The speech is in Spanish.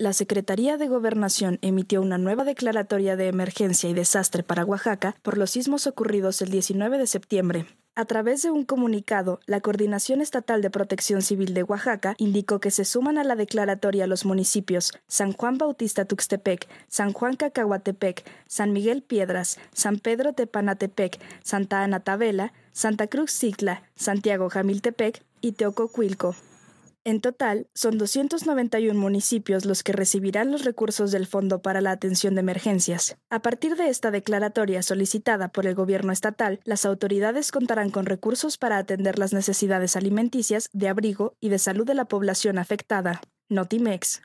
la Secretaría de Gobernación emitió una nueva declaratoria de emergencia y desastre para Oaxaca por los sismos ocurridos el 19 de septiembre. A través de un comunicado, la Coordinación Estatal de Protección Civil de Oaxaca indicó que se suman a la declaratoria los municipios San Juan Bautista Tuxtepec, San Juan Cacahuatepec, San Miguel Piedras, San Pedro Tepanatepec, Santa Ana Tabela, Santa Cruz Cicla, Santiago Jamiltepec y Teococuilco. En total, son 291 municipios los que recibirán los recursos del Fondo para la Atención de Emergencias. A partir de esta declaratoria solicitada por el gobierno estatal, las autoridades contarán con recursos para atender las necesidades alimenticias, de abrigo y de salud de la población afectada. Notimex,